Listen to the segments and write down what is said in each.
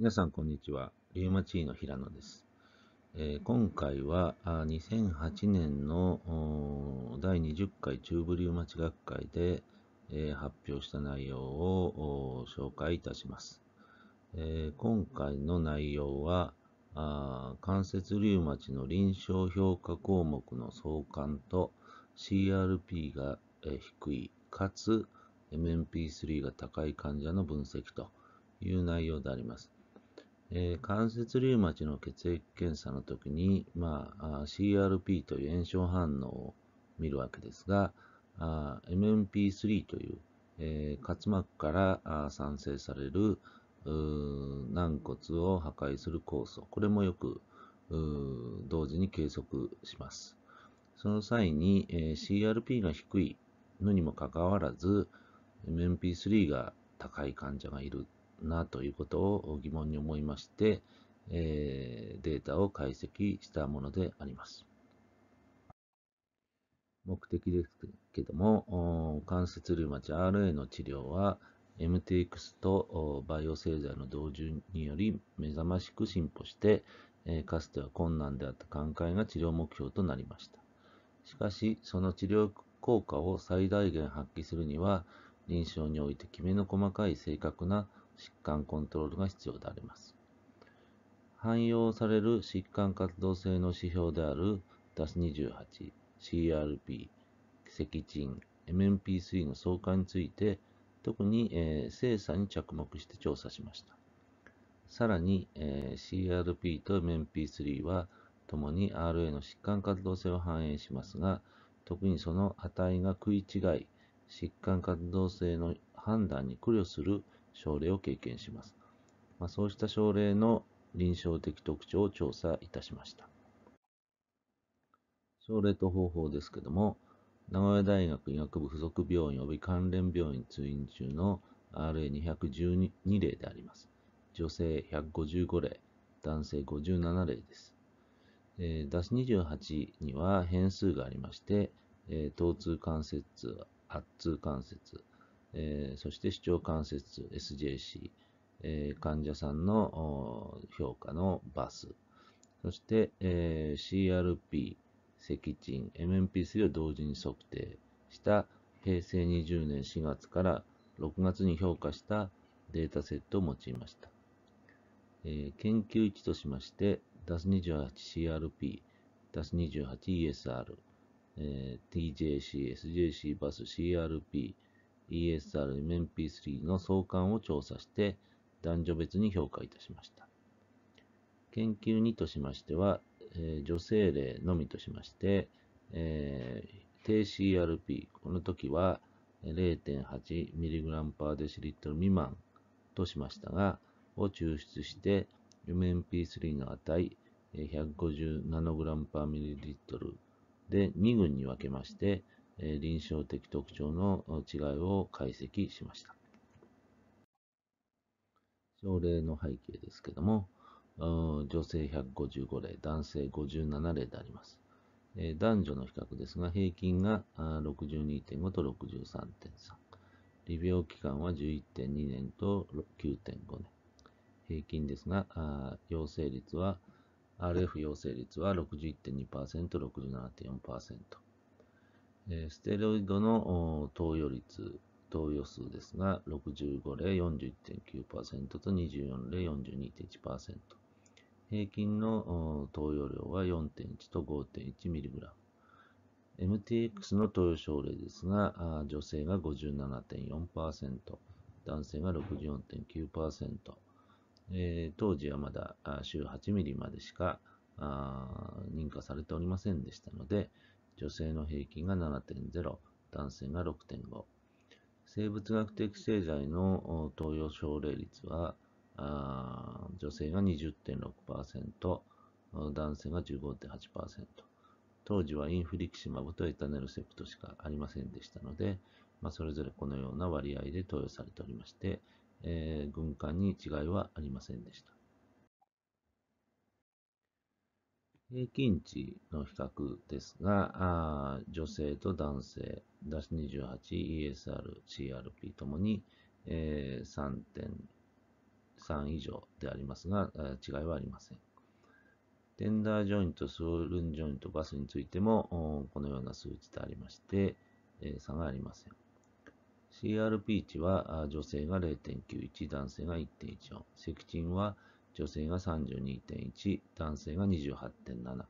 皆さん、こんにちは。リウマチーの平野です。えー、今回はあ2008年の第20回中部リウマチ学会で、えー、発表した内容を紹介いたします。えー、今回の内容はあ、関節リウマチの臨床評価項目の相関と CRP が低い、かつ MMP3 が高い患者の分析という内容であります。えー、関節リウマチの血液検査の時に、まあ、CRP という炎症反応を見るわけですが、MMP3 という、えー、滑膜から産生される軟骨を破壊する酵素、これもよく同時に計測します。その際に、えー、CRP が低いのにもかかわらず、MMP3 が高い患者がいるなということを疑問に思いまして、えー、データを解析したものであります。目的ですけども、関節リウマチ RA の治療は MTX とバイオ製剤の導入により目覚ましく進歩して、えかつては困難であった寛解が治療目標となりました。しかし、その治療効果を最大限発揮するには、臨床においてきめの細かい正確な疾患コントロールが必要であります。汎用される疾患活動性の指標である DAS28、CRP、赤鎮、MMP3 の相関について、特に、えー、精査に着目して調査しました。さらに、えー、CRP と MMP3 は、ともに RA の疾患活動性を反映しますが、特にその値が食い違い、疾患活動性の判断に苦慮する症例を経験します。まあ、そうした症例の臨床的特徴を調査いたしました。症例と方法ですけども、名古屋大学医学部附属病院及び関連病院通院中の RA212 例であります。女性155例、男性57例です。え a s 28には変数がありまして、え疼痛関節痛、圧痛関節、えー、そして視聴関節 SJC、えー、患者さんの評価のバス、そして、えー、CRP、赤鎮、MMP3 を同時に測定した平成20年4月から6月に評価したデータセットを用いました。えー、研究置としまして、DAS28CRP、DAS28ESR、えー、TJC、SJC バス、CRP、ESRMMP3 の相関を調査して男女別に評価いたしました。研究2としましては、えー、女性例のみとしまして、えー、低 CRP、この時は 0.8mg パーデシリットル未満としましたが、を抽出して、MMP3 の値 150ng パーミリリットルで2群に分けまして、え臨床的特徴の違いを解析しました。症例の背景ですけども、女性155例、男性57例であります。男女の比較ですが、平均が62.5と63.3。利病期間は11.2年と9.5年。平均ですが、陽性率は、RF 陽性率は61.2%、67.4%。ステロイドの投与率、投与数ですが、65例41.9%と24例42.1%。平均の投与量は4.1と 5.1mg。MTX の投与症例ですが、女性が57.4%、男性が64.9%、ー、当時はまだ週8ミリまでしか認可されておりませんでしたので、女性の平均が7.0、男性が6.5。生物学的製剤の投与症例率は、女性が20.6%、男性が15.8%。当時はインフリキシマブとエタネルセプトしかありませんでしたので、まあ、それぞれこのような割合で投与されておりまして、えー、軍艦に違いはありませんでした。平均値の比較ですが、女性と男性、ダッシュ28、ESR、CRP ともに、えー、3.3以上でありますが、違いはありません。テンダージョイント、スロールンジョイント、バスについても、このような数値でありまして、えー、差がありません。CRP 値は女性が0.91、男性が1.14、セクチンは、女性が32.1、男性が28.7、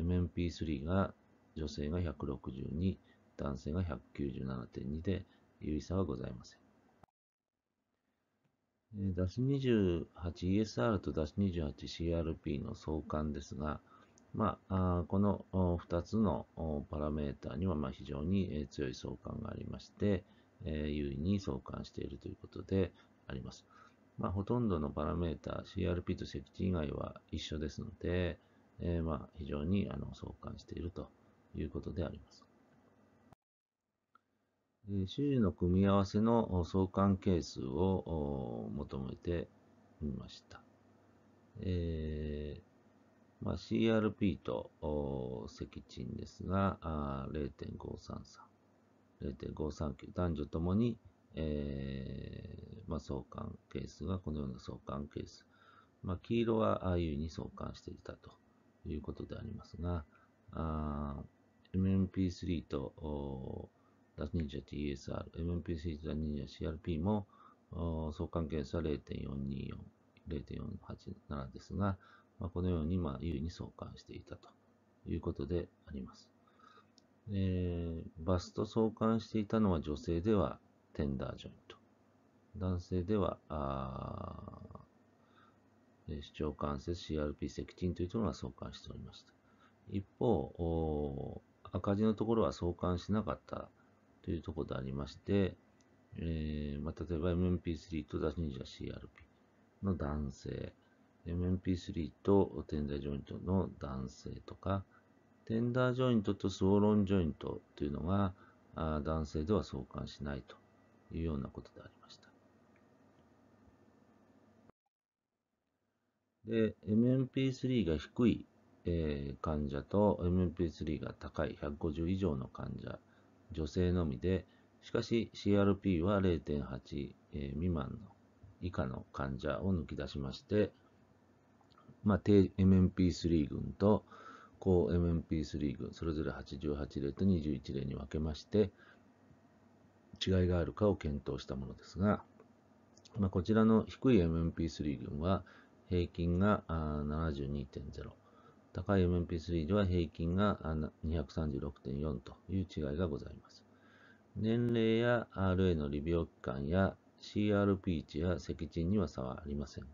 MMP3 が女性が162、男性が197.2で有意差はございません。ダシ 28ESR とダシ 28CRP の相関ですが、まあ、この2つのパラメータにはま非常に強い相関がありまして、優位に相関しているということであります。まあ、ほとんどのパラメータ、CRP と赤地以外は一緒ですので、えー、まあ、非常にあの相関しているということであります。種類の組み合わせの相関係数を求めてみました。えー、まあ、CRP と赤鎮ですが、0.533、0.539、男女ともにえー、まあ、相関係数はこのような相関係数。まあ、黄色は IU に相関していたということでありますが、MMP3 と DAS24TSR、MMP3 と DAS24CRP も相関係数は0.424、0.487ですが、まあ、このように、まあ、U に相関していたということであります。えー、バスと相関していたのは女性ではテンダージョイント。男性では、視聴関節 CRP セキンというところが相関しておりました。一方、赤字のところは相関しなかったというところでありまして、えー、まあ、例えば MMP3 とダシニジャ CRP の男性、MMP3 とテンダージョイントの男性とか、テンダージョイントとスウォロンジョイントというのが男性では相関しないというようなことでありました。で、MMP3 が低い、えー、患者と MMP3 が高い150以上の患者、女性のみで、しかし CRP は0.8、えー、未満の以下の患者を抜き出しまして、まあ、低 MMP3 群と高 MMP3 群、それぞれ88例と21例に分けまして、違いがあるかを検討したものですが、まあ、こちらの低い MMP3 群は平均が72.0、高い MMP3 では平均が236.4という違いがございます。年齢や RA の利病期間や CRP 値や赤鎮には差はありません。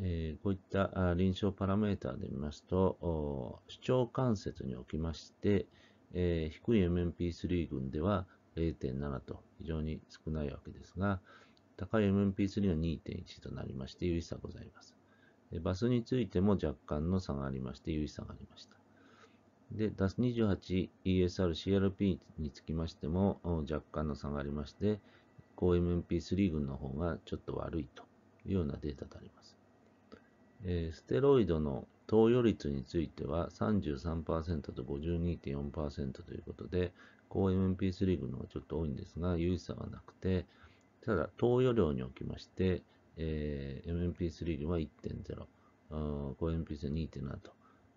えこういった臨床パラメータで見ますと、主張関節におきまして、え低い MMP3 群では0.7と非常に少ないわけですが、高い MMP3 は2.1となりまして、有意差ございます。バスについても若干の差がありまして、有意差がありました。で、DAS28ESR-CRP につきましても若干の差がありまして、高 MMP3 群の方がちょっと悪いというようなデータであります。えステロイドの投与率については33%と52.4%ということで、う MP3 群のがちょっと多いんですが、優位差はなくて、ただ、投与量におきまして、えー、MMP3 群は1.0、高 MP3 2.7と、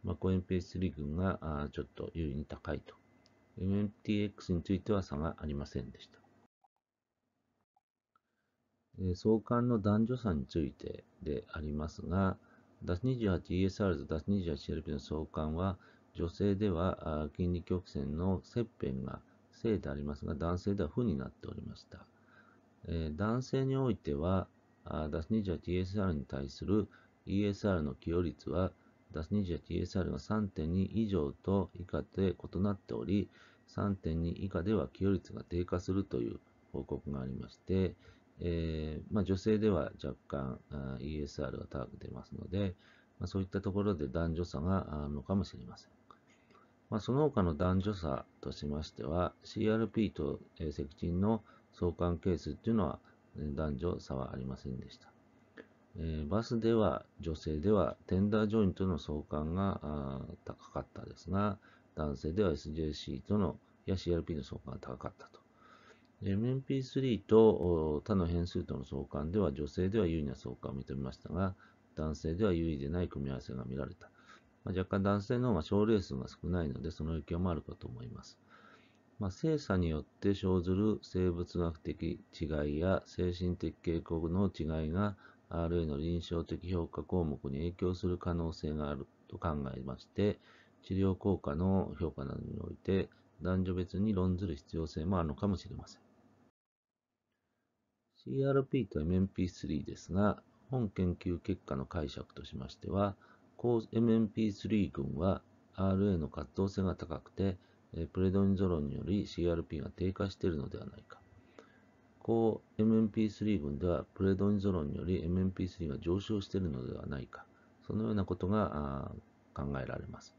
まあ、高 MP3 群があちょっと優位に高いと。MMTX については差がありませんでした。え相関の男女差についてでありますが、DAS28ESR と DAS28LP の相関は、女性では筋肉曲線の切片が正でありますが、男性では負になっておりました。えー、男性においては、DAS28TSR に対する ESR の寄与率は、DAS28TSR が3.2以上と以下で異なっており、3.2以下では寄与率が低下するという報告がありまして、えー、まあ、女性では若干 ESR が高く出ますので、まあ、そういったところで男女差があるのかもしれません。まあ、その他の男女差としましては、CRP と、えー、セクチンの相関係数というのは、男女差はありませんでした。えー、バスでは女性ではテンダージョイントの相関が高かったですが、男性では SJC とのや CRP の相関が高かったと。MMP3 と他の変数との相関では女性では優位な相関を認めましたが、男性では優位でない組み合わせが見られた。まあ、若干男性の方が症例数が少ないので、その影響もあるかと思います。まあ、性差によって生ずる生物学的違いや精神的傾向の違いが RA の臨床的評価項目に影響する可能性があると考えまして、治療効果の評価などにおいて男女別に論ずる必要性もあるのかもしれません。CRP と MMP3 ですが、本研究結果の解釈としましては、抗 m m p 3群は RA の活動性が高くて、プレドニゾロンにより CRP が低下しているのではないか。抗 MMP3 群ではプレドニゾロンにより MMP3 が上昇しているのではないか。そのようなことが考えられます。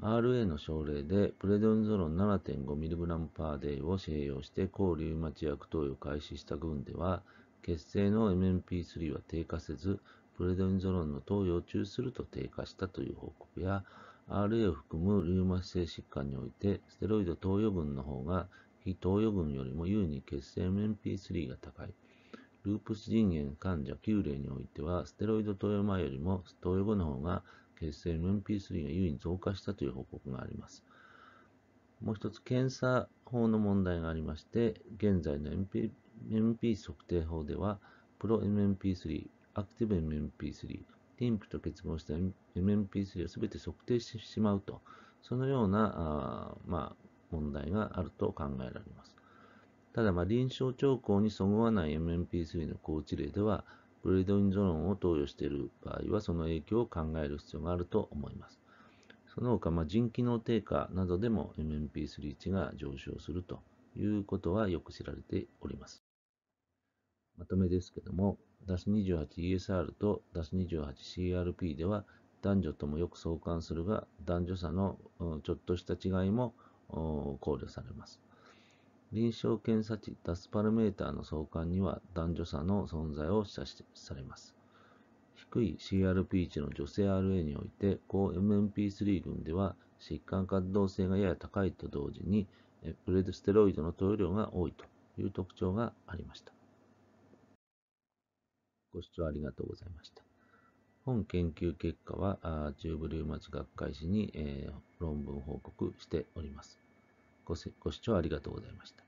RA の症例でプレドニゾロン 7.5mg パーデイを併用して抗リウマチ薬投与を開始した群では、血清の MMP3 は低下せず、プレドニゾロンの投与を中すると低下したという報告や、RA を含むリウマチ性疾患において、ステロイド投与群の方が非投与群よりも優に血清 MMP3 が高い。ループス人間患者9例においては、ステロイド投与前よりも投与後の方が血清 MMP3 が優に増加したという報告があります。もう一つ、検査法の問題がありまして、現在の MP, MP 測定法では、プロ MMP3、アクティブ MMP3、ィンプと結合した MMP3 を全て測定してしまうと、そのようなあ、まあ、問題があると考えられます。ただ、まあ、臨床兆候にそぐわない MMP3 の高知例では、ブレドインゾロンを投与している場合は、その影響を考える必要があると思います。その他、まあ、腎機能低下などでも MMP3 値が上昇するということはよく知られております。まとめですけども、DAS28ESR と DAS28CRP では男女ともよく相関するが、男女差のちょっとした違いも考慮されます。臨床検査値 DAS パルメーターの相関には男女差の存在を示唆されます。低い CRP 値の女性 RA において、高 MMP3 群では疾患活動性がやや高いと同時に、プレデステロイドの投与量が多いという特徴がありました。ご視聴ありがとうございました。本研究結果は、チューブリマチ学会誌に、えー、論文報告しておりますご。ご視聴ありがとうございました。